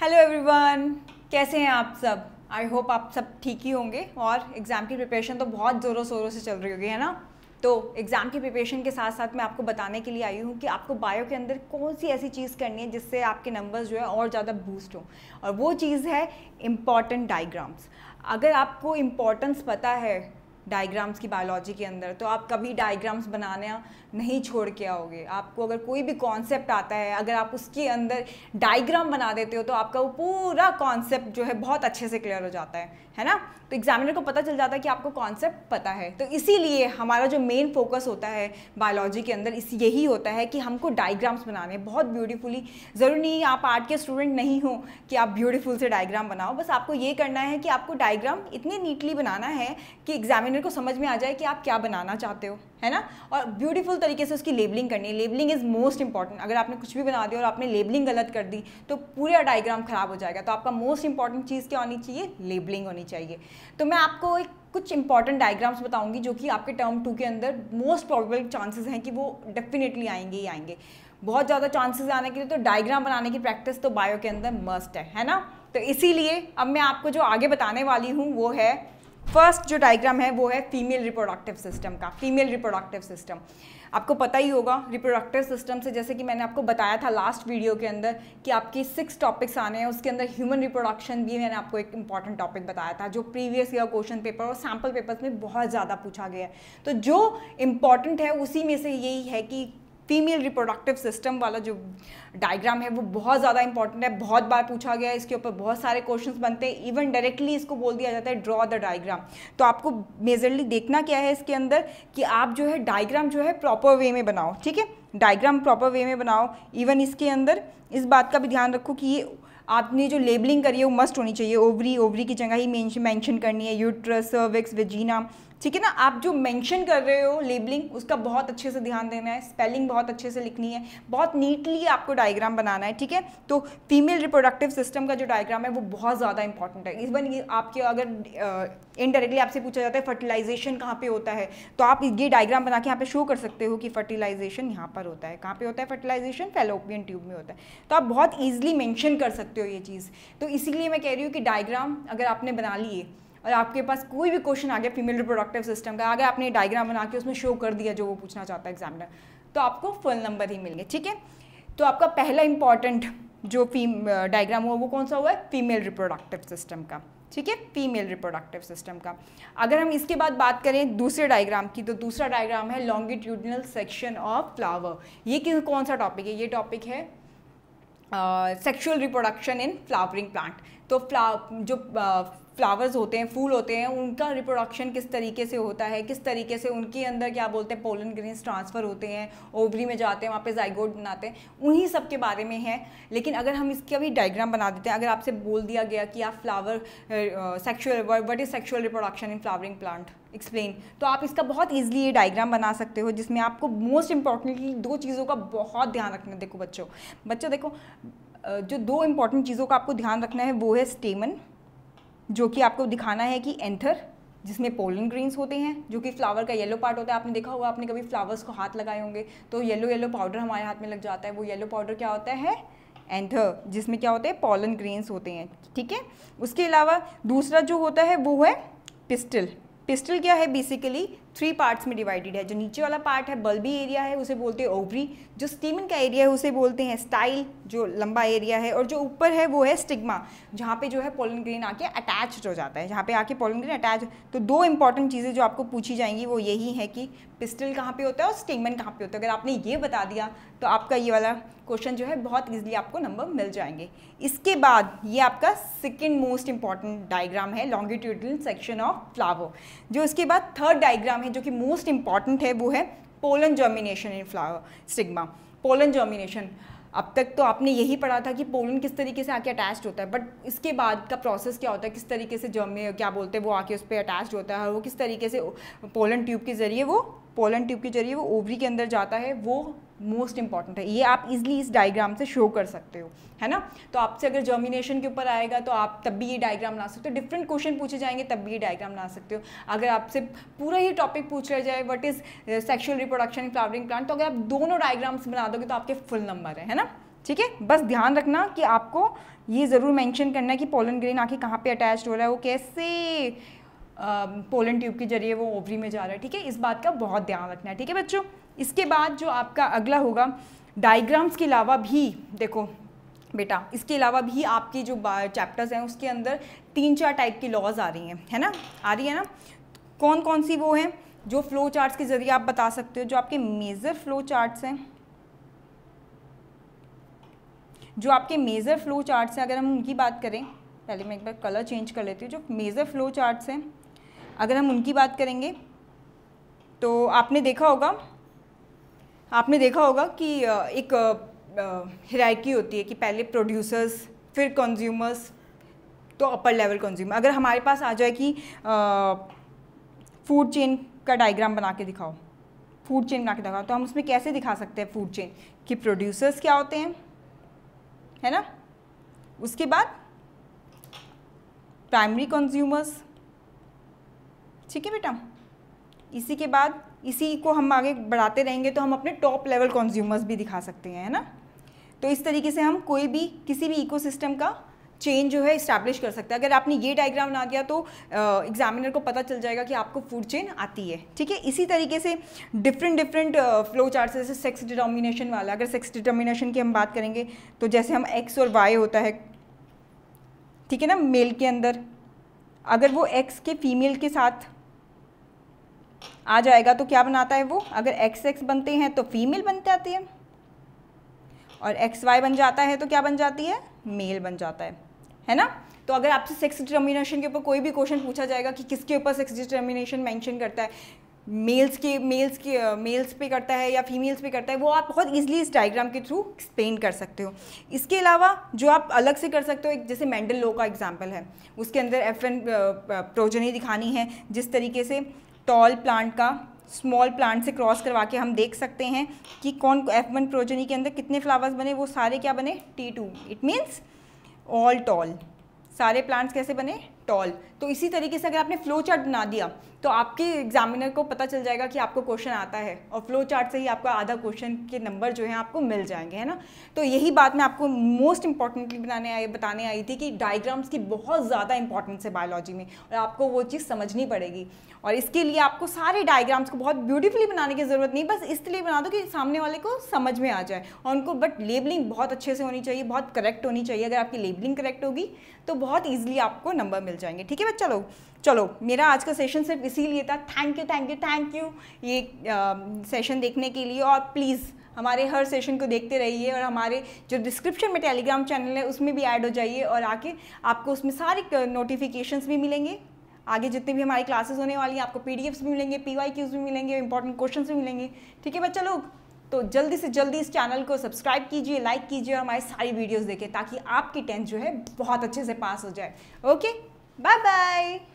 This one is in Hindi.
हेलो एवरीवन कैसे हैं आप सब आई होप आप सब ठीक ही होंगे और एग्ज़ाम की प्रिपरेशन तो बहुत ज़ोरों शोरों से चल रही होगी है ना तो एग्ज़ाम की प्रिपरेशन के साथ साथ मैं आपको बताने के लिए आई हूँ कि आपको बायो के अंदर कौन सी ऐसी चीज़ करनी है जिससे आपके नंबर्स जो है और ज़्यादा बूस्ट हों और वो चीज़ है इम्पॉर्टेंट डाइग्राम्स अगर आपको इम्पॉर्टेंस पता है डायग्राम्स की बायोलॉजी के अंदर तो आप कभी डायग्राम्स बनाना नहीं छोड़ के आओगे आपको अगर कोई भी कॉन्सेप्ट आता है अगर आप उसके अंदर डायग्राम बना देते हो तो आपका वो पूरा कॉन्सेप्ट जो है बहुत अच्छे से क्लियर हो जाता है है ना तो एग्जामिनर को पता चल जाता है कि आपको कॉन्सेप्ट पता है तो इसीलिए हमारा जो मेन फोकस होता है बायोलॉजी के अंदर इस यही होता है कि हमको डायग्राम्स बनाने बहुत ब्यूटीफुली ज़रूरी नहीं आप आर्ट के स्टूडेंट नहीं हो कि आप ब्यूटीफुल से डायग्राम बनाओ बस आपको ये करना है कि आपको डायग्राम इतने नीटली बनाना है कि एग्जामिनर को समझ में आ जाए कि आप क्या बनाना चाहते हो है ना और ब्यूटीफुल तरीके से उसकी लेबलिंग करनी है लेबलिंग इज़ मोस्ट इंपॉर्टेंट अगर आपने कुछ भी बना दिया और आपने लेबलिंग गलत कर दी तो पूरा डायग्राम ख़राब हो जाएगा तो आपका मोस्ट इंपॉर्टेंट चीज़ क्या होनी चाहिए लेबलिंग होनी चाहिए तो मैं आपको एक कुछ इंपॉर्टेंट डायग्राम्स बताऊंगी जो कि आपके टर्म टू के अंदर मोस्ट प्रॉबेबल चांसेस हैं कि वो डेफिनेटली आएंगे ही आएंगे बहुत ज़्यादा चांसेस आने के लिए तो डायग्राम बनाने की प्रैक्टिस तो बायो के अंदर मस्ट है है ना तो इसीलिए अब मैं आपको जो आगे बताने वाली हूँ वो है फर्स्ट जो डायग्राम है वो है फीमेल रिप्रोडक्टिव सिस्टम का फीमेल रिप्रोडक्टिव सिस्टम आपको पता ही होगा रिप्रोडक्टिव सिस्टम से जैसे कि मैंने आपको बताया था लास्ट वीडियो के अंदर कि आपके सिक्स टॉपिक्स आने हैं उसके अंदर ह्यूमन रिप्रोडक्शन भी मैंने आपको एक इंपॉर्टेंट टॉपिक बताया था जो प्रीवियस ईयर क्वेश्चन पेपर और सैम्पल पेपर्स में बहुत ज़्यादा पूछा गया है तो जो इम्पॉर्टेंट है उसी में से यही है कि फीमेल रिप्रोडक्टिव सिस्टम वाला जो डायग्राम है वो बहुत ज़्यादा इंपॉर्टेंट है बहुत बार पूछा गया है इसके ऊपर बहुत सारे क्वेश्चंस बनते हैं इवन डायरेक्टली इसको बोल दिया जाता है ड्रॉ द डायग्राम तो आपको मेजरली देखना क्या है इसके अंदर कि आप जो है डायग्राम जो है प्रॉपर वे में बनाओ ठीक है डायग्राम प्रॉपर वे में बनाओ इवन इसके अंदर इस बात का भी ध्यान रखो कि ये आपने जो लेबलिंग करी है वो मस्ट होनी चाहिए ओवरी ओवरी की जगह ही मेंशन करनी है यूट्रस सर्विक्स वेजीना ठीक है ना आप जो मेंशन कर रहे हो लेबलिंग उसका बहुत अच्छे से ध्यान देना है स्पेलिंग बहुत अच्छे से लिखनी है बहुत नीटली आपको डायग्राम बनाना है ठीक है तो फीमेल रिप्रोडक्टिव सिस्टम का जो डायग्राम है वो बहुत ज़्यादा इंपॉर्टेंट है इवन ये आपके अगर इनडायरेक्टली आपसे पूछा जाता है फर्टिलाइजेशन कहाँ पर होता है तो आप ये डायग्राम बना के यहाँ पर शो कर सकते हो कि फर्टिलाइजेशन यहाँ पर होता है कहाँ पर होता है फर्टिलाइजेशन फेलोपियन ट्यूब में होता है तो आप बहुत ईजिली मैंशन कर सकते हो ये चीज़ तो इसीलिए मैं कह रही हूँ कि डायग्राम अगर आपने बना लिए और आपके पास कोई भी क्वेश्चन आ गया फीमेल रिप्रोडक्टिव सिस्टम का आ गया आपने डायग्राम बना के उसमें शो कर दिया जो वो पूछना चाहता है एग्जामिनर तो आपको फुल नंबर ही मिल गए ठीक है तो आपका पहला इंपॉर्टेंट जो फीम डायग्राम हुआ वो कौन सा हुआ है फीमेल रिप्रोडक्टिव सिस्टम का ठीक है फीमेल रिप्रोडक्टिव सिस्टम का अगर हम इसके बाद बात करें दूसरे डायग्राम की तो दूसरा डायग्राम है लॉन्गिट्यूडनल सेक्शन ऑफ फ्लावर ये कौन सा टॉपिक है ये टॉपिक है sexual reproduction in flowering plant तो फ्ला जो फ्लावर्स होते हैं फूल होते हैं उनका रिप्रोडक्शन किस तरीके से होता है किस तरीके से उनके अंदर क्या बोलते हैं पोलन ग्रीन्स ट्रांसफ़र होते हैं ओवरी में जाते हैं वहाँ पे जाइगोड बनाते हैं उन्हीं सब के बारे में है लेकिन अगर हम इसके अभी डायग्राम बना देते हैं अगर आपसे बोल दिया गया कि आप flower sexual what is sexual reproduction in flowering plant explain तो आप इसका बहुत ईजिली ये डायग्राम बना सकते हो जिसमें आपको मोस्ट इंपॉर्टेंटली दो चीज़ों का बहुत ध्यान रखना देखो बच्चों बच्चों देखो जो दो इंपॉर्टेंट चीज़ों का आपको ध्यान रखना है वो है स्टेमन जो कि आपको दिखाना है कि एंथर जिसमें पोलन ग्रीन्स होते हैं जो कि फ्लावर का येलो पार्ट होता है आपने देखा होगा आपने कभी फ्लावर्स को हाथ लगाए होंगे तो येलो येलो पाउडर हमारे हाथ में लग जाता है वो येलो पाउडर क्या होता है एंथर जिसमें क्या होता है पोलन ग्रीन्स होते हैं ठीक है उसके अलावा दूसरा जो होता है वो है पिस्टल पिस्टल क्या है बेसिकली थ्री पार्ट्स में डिवाइडेड है जो नीचे वाला पार्ट है बल्बी एरिया है उसे बोलते हैं ओवरी जो स्टीमन का एरिया है उसे बोलते हैं स्टाइल जो लंबा एरिया है और जो ऊपर है वो है स्टिग्मा जहाँ पे जो है पोलन ग्रीन आके अटैच हो जाता है जहाँ पे आके पोलन ग्रीन अटैच तो दो इंपॉर्टेंट चीज़ें जो आपको पूछी जाएंगी वो यही है कि पिस्टल कहाँ पर होता है और स्टिगमन कहाँ पर होता है अगर आपने ये बता दिया तो आपका ये वाला क्वेश्चन जो है बहुत ईजिली आपको नंबर मिल जाएंगे इसके बाद ये आपका सेकेंड मोस्ट इंपॉर्टेंट डायग्राम है लॉन्गिट्यूडल सेक्शन ऑफ फ्लावर जो इसके बाद थर्ड डायग्राम है जो कि मोस्ट इंपॉर्टेंट है वो है pollen germination in flower stigma pollen germination अब तक तो आपने यही पढ़ा था कि पोलन किस तरीके से आके अटैच होता है बट इसके बाद का प्रोसेस क्या होता है किस तरीके से जर्मी क्या बोलते हैं वो आके उस पर अटैच होता है और वो किस तरीके से पोलन ट्यूब के ज़रिए वो पोलन ट्यूब के जरिए वो ओवरी के अंदर जाता है वो मोस्ट इंपॉर्टेंट है ये आप इजली इस डायग्राम से शो कर सकते हो है ना तो आपसे अगर जर्मिनेशन के ऊपर आएगा तो आप तब भी ये डायग्राम ला सकते हो डिफरेंट क्वेश्चन पूछे जाएंगे तब भी ये डायग्राम ला सकते हो अगर आपसे पूरा ही टॉपिक पूछ लिया जाए what is sexual reproduction flowering plant तो अगर आप दोनों डायग्राम्स बना दोगे तो आपके फुल नंबर है, है ना ठीक है बस ध्यान रखना कि आपको ये ज़रूर मैंशन करना है कि पोलन ग्रेन आखिर कहाँ पे अटैच हो रहा है वो कैसे पोलन ट्यूब के जरिए वो ओवरी में जा रहा है ठीक है इस बात का बहुत ध्यान रखना है ठीक है बच्चों इसके बाद जो आपका अगला होगा डायग्राम्स के अलावा भी देखो बेटा इसके अलावा भी आपके जो चैप्टर्स हैं उसके अंदर तीन चार टाइप की लॉज आ रही हैं है ना आ रही है ना कौन कौन सी वो हैं जो फ्लो चार्ट्स के ज़रिए आप बता सकते हो जो आपके मेजर फ्लो चार्ट्स हैं जो आपके मेजर फ्लो चार्ट्स हैं अगर हम उनकी बात करें पहले मैं एक बार कलर चेंज कर लेती हूँ जो मेजर फ्लो चार्ट्स हैं अगर हम उनकी बात करेंगे तो आपने देखा होगा आपने देखा होगा कि एक हिराकी होती है कि पहले प्रोड्यूसर्स फिर कंज्यूमर्स तो अपर लेवल कंज्यूमर अगर हमारे पास आ जाए कि फूड चेन का डायग्राम बना के दिखाओ फूड चेन बना के दिखाओ तो हम उसमें कैसे दिखा सकते हैं फूड चेन कि प्रोड्यूसर्स क्या होते हैं है ना उसके बाद प्राइमरी कंज्यूमर्स ठीक है बेटा इसी के बाद इसी को हम आगे बढ़ाते रहेंगे तो हम अपने टॉप लेवल कंज्यूमर्स भी दिखा सकते हैं है ना तो इस तरीके से हम कोई भी किसी भी इकोसिस्टम का चेंज जो है इस्टेब्लिश कर सकते हैं अगर आपने ये डायग्राम बना दिया तो एग्जामिनर को पता चल जाएगा कि आपको फूड चेन आती है ठीक है इसी तरीके से डिफरेंट डिफरेंट फ्लो चार्ट जैसे सेक्स डिटर्मिनेशन वाला अगर सेक्स डिटर्मिनेशन की हम बात करेंगे तो जैसे हम एक्स और वाई होता है ठीक है ना मेल के अंदर अगर वो एक्स के फीमेल के साथ आ जाएगा तो क्या बनाता है वो अगर एक्स एक्स बनते हैं तो फीमेल बन जाती है और एक्स वाई बन जाता है तो क्या बन जाती है मेल बन जाता है है ना तो अगर आपसे सेक्स डिटर्मिनेशन के ऊपर कोई भी क्वेश्चन पूछा जाएगा कि किसके ऊपर सेक्स डिटर्मिनेशन मेंशन करता है मेल्स के मेल्स के मेल्स पे करता है या फीमेल्स पे करता है वो आप बहुत इजीली इस डायग्राम के थ्रू एक्सप्लेन कर सकते हो इसके अलावा जो आप अलग से कर सकते हो एक जैसे मेंडल लो का एग्जाम्पल है उसके अंदर एफ एन प्रोजनी दिखानी है जिस तरीके से टॉल प्लांट का स्मॉल प्लांट से क्रॉस करवा के हम देख सकते हैं कि कौन एफ वन प्रोजनी के अंदर कितने फ्लावर्स बने वो सारे क्या बने T two it means all tall सारे प्लांट्स कैसे बने टॉल तो इसी तरीके से अगर आपने फ्लो चार्ट बना दिया तो आपके एग्जामिनर को पता चल जाएगा कि आपको क्वेश्चन आता है और फ्लो चार्ट से ही आपका आधा क्वेश्चन के नंबर जो है आपको मिल जाएंगे है ना तो यही बात मैं आपको मोस्ट इंपॉर्टेंटली बनाने आई बताने आई थी कि डायग्राम्स की बहुत ज़्यादा इंपॉर्टेंस है बायोलॉजी में और आपको वो चीज़ समझनी पड़ेगी और इसके लिए आपको सारे डायग्राम्स को बहुत ब्यूटीफुली बनाने की ज़रूरत नहीं बस इसलिए बना दो कि सामने वाले को समझ में आ जाए और उनको बट लेबलिंग बहुत अच्छे से होनी चाहिए बहुत करेक्ट होनी चाहिए अगर आपकी लेबलिंग करेक्ट होगी तो बहुत ईजिली आपको नंबर मिल मिल जाएंगे ठीक है बच्चा लोग चलो मेरा आज का सेशन सिर्फ इसीलिए था thank you thank you thank you ये सेशन देखने के लिए और प्लीज़ हमारे हर सेशन को देखते रहिए और हमारे जो डिस्क्रिप्शन में टेलीग्राम चैनल है उसमें भी ऐड हो जाइए और आके आपको उसमें सारे नोटिफिकेशंस भी मिलेंगे आगे जितने भी हमारी क्लासेस होने वाली हैं आपको पी भी मिलेंगे पी भी मिलेंगे इंपॉर्टेंट क्वेश्चन भी मिलेंगे ठीक है बच्चा लोग तो जल्दी से जल्दी इस चैनल को सब्सक्राइब कीजिए लाइक कीजिए और हमारी सारी वीडियोज देखें ताकि आपकी टेंथ जो है बहुत अच्छे से पास हो जाए ओके Bye-bye.